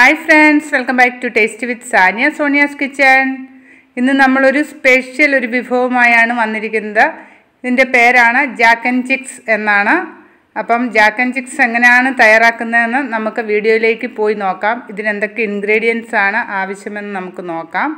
hi friends welcome back to taste with Sania Sonia's kitchen ഇന്ന് നമ്മളൊരു special ഒരു വിഭവമായാണ് വന്നിരിക്കുന്നത് ഇതിൻ്റെ പേരാണ് ജാക്കൻ ചിക്സ് എന്നാണ് അപ്പം ജാക്കൻ ചിക്സ് എങ്ങനെയാണ് തയ്യാറാക്കുന്നതെന്ന് നമുക്ക് വീഡിയോയിലേക്ക് പോയി നോക്കാം ഇതിനെന്തൊക്കെ ഇൻഗ്രീഡിയൻസ് ആണ് ആവശ്യമെന്ന് നമുക്ക് നോക്കാം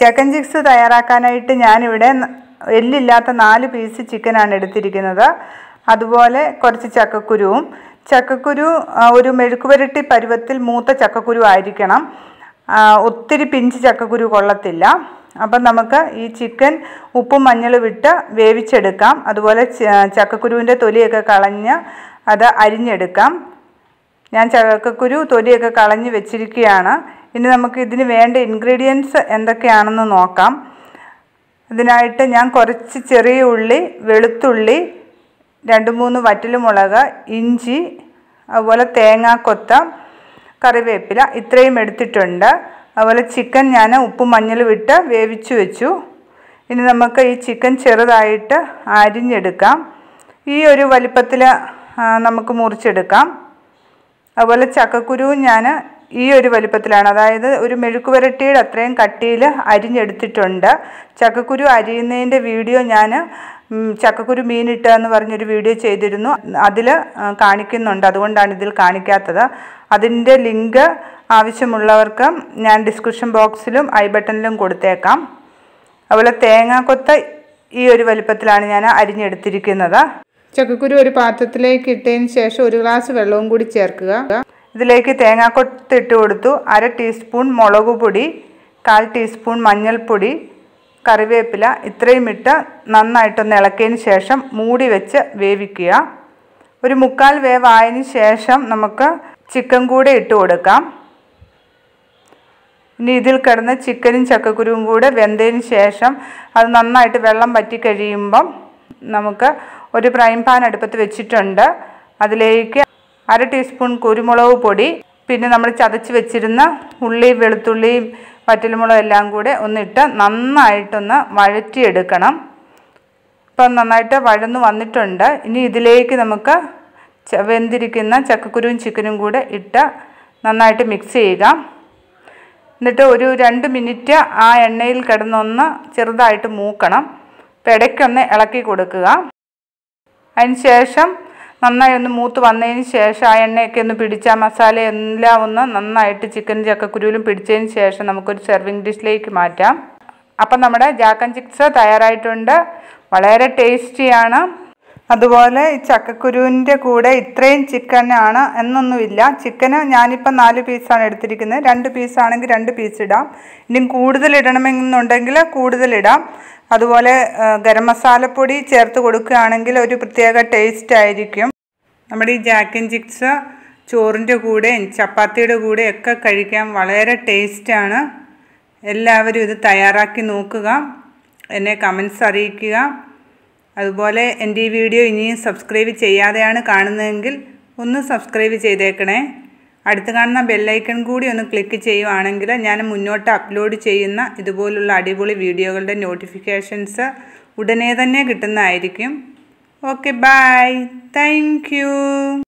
ചിക്കൻ ചിക്സ് തയ്യാറാക്കാനായിട്ട് ഞാനിവിടെ എല്ലില്ലാത്ത നാല് പീസ് ചിക്കനാണ് എടുത്തിരിക്കുന്നത് അതുപോലെ കുറച്ച് ചക്കക്കുരുവും ചക്കക്കുരു ഒരു മെഴുക്കുപുരട്ടി പരുവത്തിൽ മൂത്ത ചക്കക്കുരു ആയിരിക്കണം ഒത്തിരി പിഞ്ച് ചക്കക്കുരു കൊള്ളത്തില്ല അപ്പം നമുക്ക് ഈ ചിക്കൻ ഉപ്പും മഞ്ഞളും ഇട്ട് വേവിച്ചെടുക്കാം അതുപോലെ ചക്കക്കുരുവിൻ്റെ തൊലിയൊക്കെ കളഞ്ഞ് അത് അരിഞ്ഞെടുക്കാം ഞാൻ ചക്കക്കുരു തൊലിയൊക്കെ കളഞ്ഞ് വെച്ചിരിക്കുകയാണ് ഇനി നമുക്ക് ഇതിന് വേണ്ട ഇൻഗ്രീഡിയൻസ് എന്തൊക്കെയാണെന്ന് നോക്കാം ഇതിനായിട്ട് ഞാൻ കുറച്ച് ചെറിയ ഉള്ളി വെളുത്തുള്ളി രണ്ട് മൂന്ന് വറ്റലുമുളക് ഇഞ്ചി അതുപോലെ തേങ്ങാക്കൊത്ത കറിവേപ്പില ഇത്രയും എടുത്തിട്ടുണ്ട് അതുപോലെ ചിക്കൻ ഞാൻ ഉപ്പും മഞ്ഞളും ഇട്ട് വേവിച്ചു വെച്ചു ഇനി നമുക്ക് ഈ ചിക്കൻ ചെറുതായിട്ട് അരിഞ്ഞെടുക്കാം ഈ ഒരു വലിപ്പത്തിൽ നമുക്ക് മുറിച്ചെടുക്കാം അതുപോലെ ചക്കക്കുരുവും ഞാൻ ഈ ഒരു വലുപ്പത്തിലാണ് അതായത് ഒരു മെഴുക്ക് വരട്ടിയുടെ അത്രയും കട്ടിയിൽ അരിഞ്ഞെടുത്തിട്ടുണ്ട് ചക്കക്കുരു അരിയുന്നതിൻ്റെ വീഡിയോ ഞാൻ ചക്കക്കുരു മീനിട്ട എന്ന് പറഞ്ഞൊരു വീഡിയോ ചെയ്തിരുന്നു അതിൽ കാണിക്കുന്നുണ്ട് അതുകൊണ്ടാണ് ഇതിൽ കാണിക്കാത്തത് അതിൻ്റെ ലിങ്ക് ആവശ്യമുള്ളവർക്ക് ഞാൻ ഡിസ്ക്രിപ്ഷൻ ബോക്സിലും ഐ ബട്ടണിലും കൊടുത്തേക്കാം അതുപോലെ തേങ്ങാക്കൊത്ത ഈ ഒരു വലുപ്പത്തിലാണ് ഞാൻ അരിഞ്ഞെടുത്തിരിക്കുന്നത് ചക്കക്കുരു ഒരു പാത്രത്തിലേക്ക് ഇട്ടതിന് ശേഷം ഒരു ഗ്ലാസ് വെള്ളവും കൂടി ചേർക്കുക ഇതിലേക്ക് തേങ്ങാക്കൊത്ത് ഇട്ട് കൊടുത്തു അര ടീസ്പൂൺ മുളക് പൊടി കാൽ ടീസ്പൂൺ മഞ്ഞൾപ്പൊടി കറിവേപ്പില ഇത്രയും ഇട്ട് നന്നായിട്ടൊന്ന് ഇളക്കിയതിന് ശേഷം മൂടി വെച്ച് വേവിക്കുക ഒരു മുക്കാൽ വേവായതിന് ശേഷം നമുക്ക് ചിക്കൻ കൂടെ ഇട്ട് കൊടുക്കാം ഇനി ഇതിൽ കിടന്ന് ചിക്കനും ചക്കക്കുരുവും കൂടെ വെന്തതിന് ശേഷം അത് നന്നായിട്ട് വെള്ളം വറ്റി കഴിയുമ്പം നമുക്ക് ഒരു പ്രൈം പാൻ അടുപ്പത്ത് വെച്ചിട്ടുണ്ട് അതിലേക്ക് അര ടീസ്പൂൺ കുരുമുളക് പൊടി പിന്നെ നമ്മൾ ചതച്ച് വെച്ചിരുന്ന ഉള്ളി വെളുത്തുള്ളിയും വറ്റൽമുളകും എല്ലാം കൂടെ ഒന്നിട്ട് നന്നായിട്ടൊന്ന് വഴറ്റിയെടുക്കണം ഇപ്പം നന്നായിട്ട് വഴന്ന് വന്നിട്ടുണ്ട് ഇനി ഇതിലേക്ക് നമുക്ക് വെന്തിരിക്കുന്ന ചക്കക്കുരുവും ചിക്കനും കൂടെ ഇട്ട് നന്നായിട്ട് മിക്സ് ചെയ്യുക എന്നിട്ട് ഒരു രണ്ട് മിനിറ്റ് ആ എണ്ണയിൽ കിടന്നൊന്ന് ചെറുതായിട്ട് മൂക്കണം ഇടയ്ക്കൊന്ന് ഇളക്കി കൊടുക്കുക അതിന് ശേഷം നന്നായി ഒന്ന് മൂത്ത് വന്നതിന് ശേഷം ആ എണ്ണയൊക്കെ ഒന്ന് പിടിച്ച മസാല എല്ലാം ഒന്ന് നന്നായിട്ട് ചിക്കൻ ചക്കക്കുരുവിലും പിടിച്ചതിന് ശേഷം നമുക്കൊരു സെർവിങ് ഡിഷിലേക്ക് മാറ്റാം അപ്പം നമ്മുടെ ജാക്കൻ ചിക്സ് തയ്യാറായിട്ടുണ്ട് വളരെ ടേസ്റ്റിയാണ് അതുപോലെ ഈ ചക്കക്കുരുവിൻ്റെ കൂടെ ഇത്രയും ചിക്കനാണ് എന്നൊന്നുമില്ല ചിക്കന് ഞാനിപ്പോൾ നാല് പീസാണ് എടുത്തിരിക്കുന്നത് രണ്ട് പീസാണെങ്കിൽ രണ്ട് പീസ് ഇടാം ഇനി കൂടുതൽ ഇടണമെന്നുണ്ടെങ്കിൽ കൂടുതലിടാം അതുപോലെ ഗരം മസാലപ്പൊടി ചേർത്ത് കൊടുക്കുകയാണെങ്കിൽ ഒരു പ്രത്യേക ടേസ്റ്റ് ആയിരിക്കും നമ്മുടെ ഈ ജാക്കിൻ ചിക്സ് ചോറിൻ്റെ കൂടെയും ചപ്പാത്തിയുടെ കൂടെയും ഒക്കെ കഴിക്കാൻ വളരെ ടേസ്റ്റാണ് എല്ലാവരും ഇത് തയ്യാറാക്കി നോക്കുക എന്നെ കമൻസ് അറിയിക്കുക അതുപോലെ എൻ്റെ ഈ വീഡിയോ ഇനിയും സബ്സ്ക്രൈബ് ചെയ്യാതെയാണ് കാണുന്നതെങ്കിൽ ഒന്ന് സബ്സ്ക്രൈബ് ചെയ്തേക്കണേ അടുത്ത് കാണുന്ന ബെല്ലൈക്കൺ കൂടി ഒന്ന് ക്ലിക്ക് ചെയ്യുവാണെങ്കിൽ ഞാൻ മുന്നോട്ട് അപ്ലോഡ് ചെയ്യുന്ന ഇതുപോലുള്ള അടിപൊളി വീഡിയോകളുടെ നോട്ടിഫിക്കേഷൻസ് ഉടനെ തന്നെ കിട്ടുന്നതായിരിക്കും ഓക്കെ ബായ് താങ്ക്